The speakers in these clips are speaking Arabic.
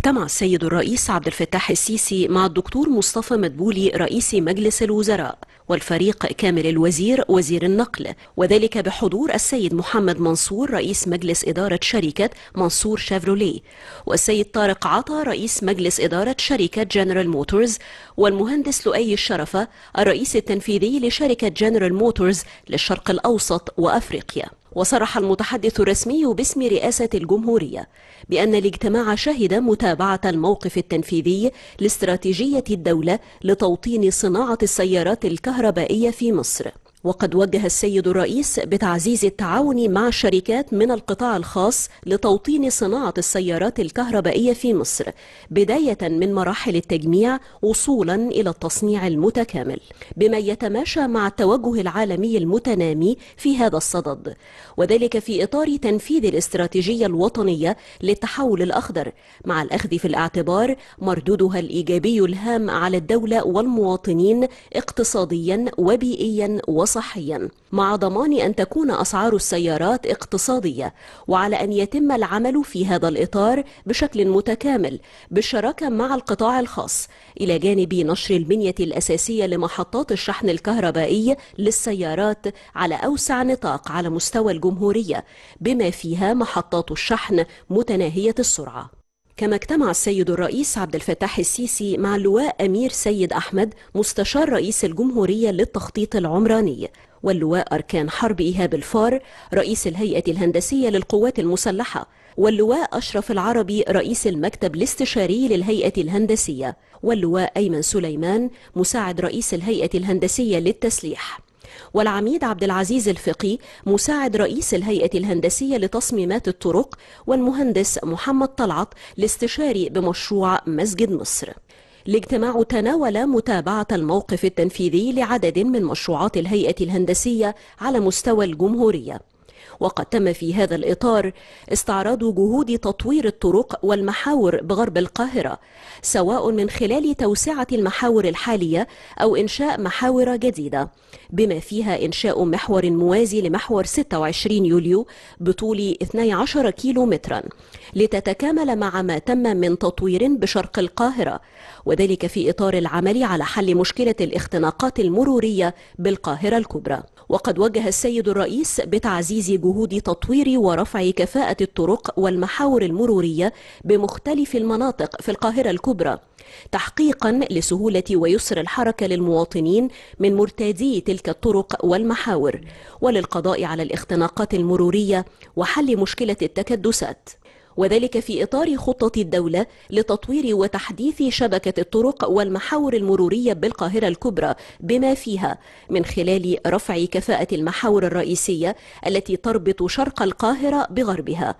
اجتمع السيد الرئيس عبد الفتاح السيسي مع الدكتور مصطفى مدبولي رئيس مجلس الوزراء والفريق كامل الوزير وزير النقل وذلك بحضور السيد محمد منصور رئيس مجلس إدارة شركة منصور شافرولي والسيد طارق عطا رئيس مجلس إدارة شركة جنرال موتورز والمهندس لؤي الشرفة الرئيس التنفيذي لشركة جنرال موتورز للشرق الأوسط وأفريقيا وصرح المتحدث الرسمي باسم رئاسة الجمهورية بأن الاجتماع شهد متابعة الموقف التنفيذي لاستراتيجية الدولة لتوطين صناعة السيارات الكهربائية في مصر وقد وجه السيد الرئيس بتعزيز التعاون مع الشركات من القطاع الخاص لتوطين صناعة السيارات الكهربائية في مصر بداية من مراحل التجميع وصولا إلى التصنيع المتكامل بما يتماشى مع التوجه العالمي المتنامي في هذا الصدد وذلك في إطار تنفيذ الاستراتيجية الوطنية للتحول الأخضر مع الأخذ في الاعتبار مردودها الإيجابي الهام على الدولة والمواطنين اقتصاديا وبيئيا وصناعيا صحيا مع ضمان أن تكون أسعار السيارات اقتصادية وعلى أن يتم العمل في هذا الإطار بشكل متكامل بالشراكة مع القطاع الخاص إلى جانب نشر البنية الأساسية لمحطات الشحن الكهربائي للسيارات على أوسع نطاق على مستوى الجمهورية بما فيها محطات الشحن متناهية السرعة كما اجتمع السيد الرئيس عبد الفتاح السيسي مع اللواء أمير سيد أحمد مستشار رئيس الجمهورية للتخطيط العمراني واللواء أركان حرب إيهاب الفار رئيس الهيئة الهندسية للقوات المسلحة واللواء أشرف العربي رئيس المكتب الاستشاري للهيئة الهندسية واللواء أيمن سليمان مساعد رئيس الهيئة الهندسية للتسليح والعميد عبد العزيز الفقي مساعد رئيس الهيئة الهندسية لتصميمات الطرق والمهندس محمد طلعت الاستشاري بمشروع مسجد مصر الاجتماع تناول متابعة الموقف التنفيذي لعدد من مشروعات الهيئة الهندسية على مستوى الجمهورية وقد تم في هذا الإطار استعراض جهود تطوير الطرق والمحاور بغرب القاهرة سواء من خلال توسعة المحاور الحالية أو إنشاء محاور جديدة بما فيها إنشاء محور موازي لمحور 26 يوليو بطول 12 كيلو مترا لتتكامل مع ما تم من تطوير بشرق القاهرة وذلك في إطار العمل على حل مشكلة الاختناقات المرورية بالقاهرة الكبرى وقد وجه السيد الرئيس بتعزيز جهود جهود تطوير ورفع كفاءة الطرق والمحاور المرورية بمختلف المناطق في القاهرة الكبرى تحقيقا لسهولة ويسر الحركة للمواطنين من مرتادي تلك الطرق والمحاور وللقضاء على الاختناقات المرورية وحل مشكلة التكدسات وذلك في إطار خطة الدولة لتطوير وتحديث شبكة الطرق والمحاور المرورية بالقاهرة الكبرى بما فيها من خلال رفع كفاءة المحاور الرئيسية التي تربط شرق القاهرة بغربها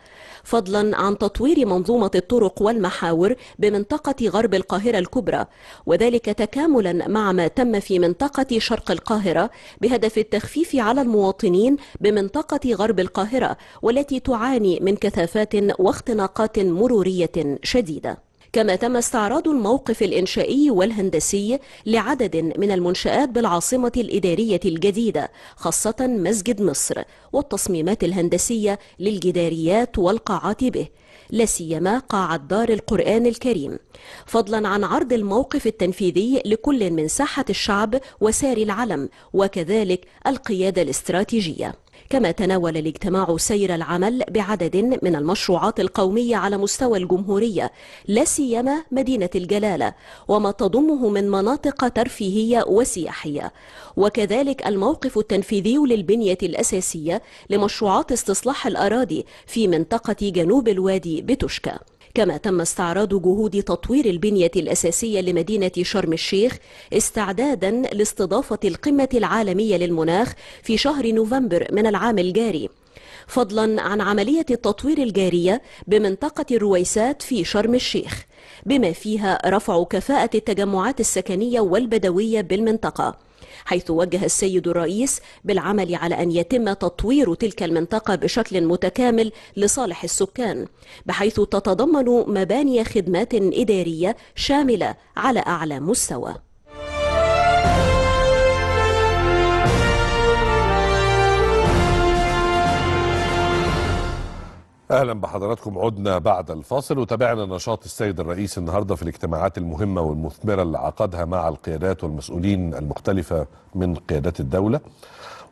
فضلا عن تطوير منظومة الطرق والمحاور بمنطقة غرب القاهرة الكبرى وذلك تكاملا مع ما تم في منطقة شرق القاهرة بهدف التخفيف على المواطنين بمنطقة غرب القاهرة والتي تعاني من كثافات واختلاف اختناقات مرورية شديدة كما تم استعراض الموقف الإنشائي والهندسي لعدد من المنشآت بالعاصمة الإدارية الجديدة خاصة مسجد مصر والتصميمات الهندسية للجداريات والقاعات به لا سيما قاعة دار القرآن الكريم فضلا عن عرض الموقف التنفيذي لكل من ساحة الشعب وسار العلم وكذلك القيادة الاستراتيجية كما تناول الاجتماع سير العمل بعدد من المشروعات القومية على مستوى الجمهورية لا سيما مدينة الجلالة وما تضمه من مناطق ترفيهية وسياحية وكذلك الموقف التنفيذي للبنية الأساسية لمشروعات استصلاح الأراضي في منطقة جنوب الوادي بتشكى كما تم استعراض جهود تطوير البنية الأساسية لمدينة شرم الشيخ استعدادا لاستضافة القمة العالمية للمناخ في شهر نوفمبر من العام الجاري فضلا عن عملية التطوير الجارية بمنطقة الرويسات في شرم الشيخ بما فيها رفع كفاءة التجمعات السكنية والبدوية بالمنطقة حيث وجه السيد الرئيس بالعمل على أن يتم تطوير تلك المنطقة بشكل متكامل لصالح السكان بحيث تتضمن مباني خدمات إدارية شاملة على أعلى مستوى اهلا بحضراتكم عدنا بعد الفاصل وتابعنا نشاط السيد الرئيس النهارده في الاجتماعات المهمه والمثمره اللي عقدها مع القيادات والمسؤولين المختلفه من قيادات الدوله.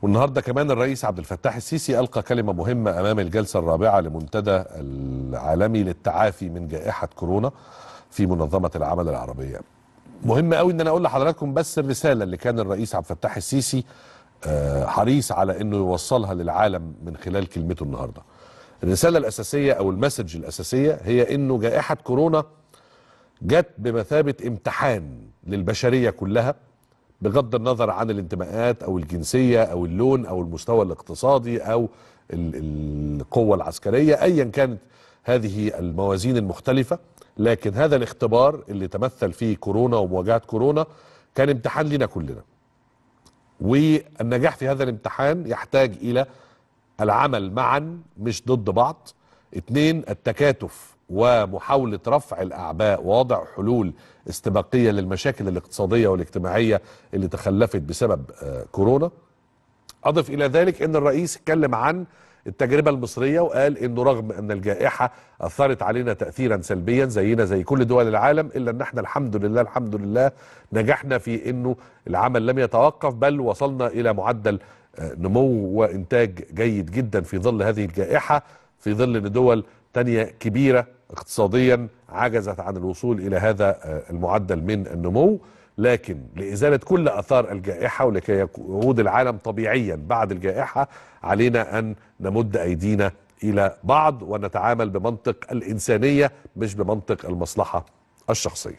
والنهارده كمان الرئيس عبد الفتاح السيسي القى كلمه مهمه امام الجلسه الرابعه لمنتدى العالمي للتعافي من جائحه كورونا في منظمه العمل العربيه. مهم قوي ان انا اقول لحضراتكم بس الرساله اللي كان الرئيس عبد الفتاح السيسي آه، حريص على انه يوصلها للعالم من خلال كلمته النهارده. الرسالة الأساسية أو المسج الأساسية هي أنه جائحة كورونا جت بمثابة امتحان للبشرية كلها بغض النظر عن الانتماءات أو الجنسية أو اللون أو المستوى الاقتصادي أو القوة العسكرية أيا كانت هذه الموازين المختلفة لكن هذا الاختبار اللي تمثل فيه كورونا ومواجهة كورونا كان امتحان لنا كلنا والنجاح في هذا الامتحان يحتاج إلى العمل معا مش ضد بعض اتنين التكاتف ومحاولة رفع الأعباء ووضع حلول استباقية للمشاكل الاقتصادية والاجتماعية اللي تخلفت بسبب آه، كورونا أضف إلى ذلك أن الرئيس اتكلم عن التجربة المصرية وقال أنه رغم أن الجائحة أثرت علينا تأثيرا سلبيا زينا زي كل دول العالم إلا أن احنا الحمد لله الحمد لله نجحنا في أنه العمل لم يتوقف بل وصلنا إلى معدل نمو وانتاج جيد جدا في ظل هذه الجائحه في ظل ان دول تانية كبيره اقتصاديا عجزت عن الوصول الى هذا آه، المعدل من النمو لكن لازاله كل اثار الجائحه ولكي يعود العالم طبيعيا بعد الجائحه علينا ان نمد ايدينا الى بعض ونتعامل بمنطق الانسانيه مش بمنطق المصلحه الشخصيه